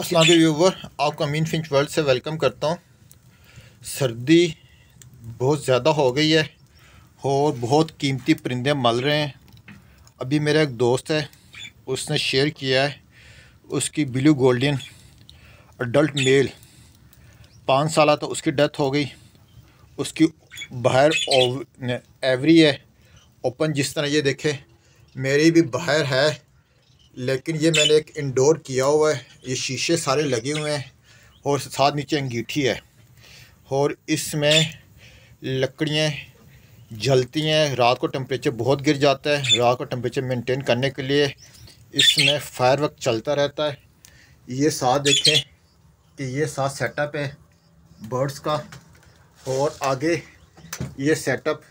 असला व्यूवर आपका mean finch world से वेलकम करता हूँ सर्दी बहुत ज़्यादा हो गई है और बहुत कीमती परिंदे मल रहे हैं अभी मेरा एक दोस्त है उसने शेयर किया है उसकी ब्लू गोल्डन अडल्ट मेल पाँच साल तो उसकी डेथ हो गई उसकी बाहर एवरी है ओपन जिस तरह ये देखे मेरी भी बाहर है लेकिन ये मैंने एक इंडोर किया हुआ है ये शीशे सारे लगे हुए हैं और साथ नीचे अंगीठी है और इसमें लकड़ियाँ जलती हैं रात को टेम्परेचर बहुत गिर जाता है रात को टेम्परेचर मेंटेन करने के लिए इसमें फायर वर्क चलता रहता है ये साथ देखें कि ये साथ सेटअप है बर्ड्स का और आगे ये सेटअप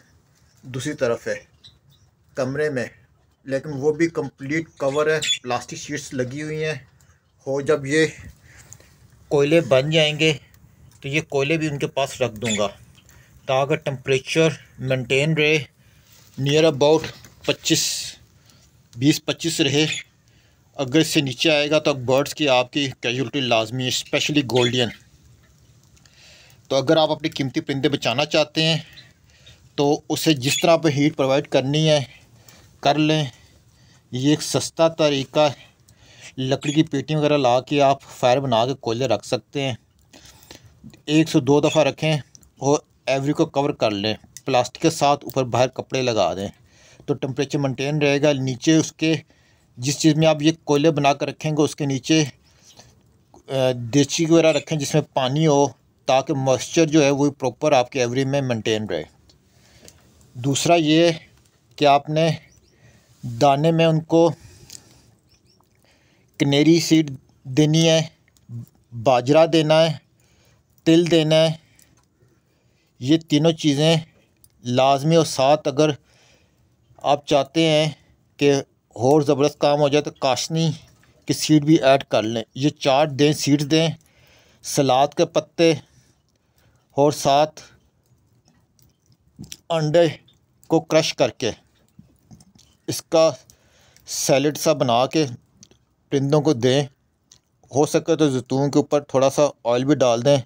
दूसरी तरफ है कमरे में लेकिन वो भी कंप्लीट कवर है प्लास्टिक शीट्स लगी हुई हैं हो जब ये कोयले बन जाएंगे तो ये कोयले भी उनके पास रख दूँगा ताकि टम्परेचर मेंटेन रहे नियर अबाउट 25 20-25 रहे अगर इससे नीचे आएगा तो बर्ड्स की आपकी कैजुअलिटी लाजमी है स्पेशली गोल्डियन तो अगर आप अपने कीमती परिंदे बचाना चाहते हैं तो उसे जिस तरह आप हीट प्रोवाइड करनी है कर लें ये एक सस्ता तरीका है लकड़ी की पेटी वगैरह ला के आप फायर बना के कोयले रख सकते हैं एक से दो दफ़ा रखें और एवरी को कवर कर लें प्लास्टिक के साथ ऊपर बाहर कपड़े लगा दें तो टम्परेचर मेंटेन रहेगा नीचे उसके जिस चीज़ में आप ये कोयले बना कर रखेंगे उसके नीचे देची वगैरह रखें जिसमें पानी हो ताकि मॉइस्चर जो है वो प्रॉपर आपके एवरी में मेंटेन रहे दूसरा ये कि आपने दाने में उनको कनेरी सीड देनी है बाजरा देना है तिल देना है ये तीनों चीज़ें लाजमी और साथ अगर आप चाहते हैं कि और ज़बरदस्त काम हो जाए तो काशनी की सीड भी ऐड कर लें ये चार दें सीड दें सलाद के पत्ते और साथ अंडे को क्रश करके इसका सैलड सा बना के परिंदों को दें हो सके तो जैतून के ऊपर थोड़ा सा ऑयल भी डाल दें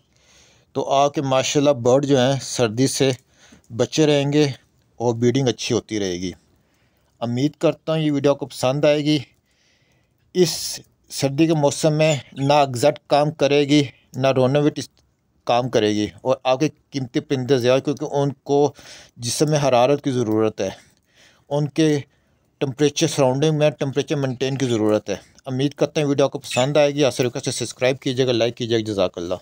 तो आपके माशाल्लाह बर्ड जो हैं सर्दी से बचे रहेंगे और ब्रीडिंग अच्छी होती रहेगी उम्मीद करता हूँ ये वीडियो आपको पसंद आएगी इस सर्दी के मौसम में ना एग्जैक्ट काम करेगी ना रोनोविट काम करेगी और आपके कीमती परिंदे ज़्यादा क्योंकि उनको जिसमें हरारत की ज़रूरत है उनके टेम्परेचर सराउंडिंग में टेम्परेचर मेंटेन की ज़रूरत है उम्मीद करते हैं वीडियो आपको पसंद आएगी आसर से सब्सक्राइब कीजिएगा लाइक कीजिएगा जजाकल्ला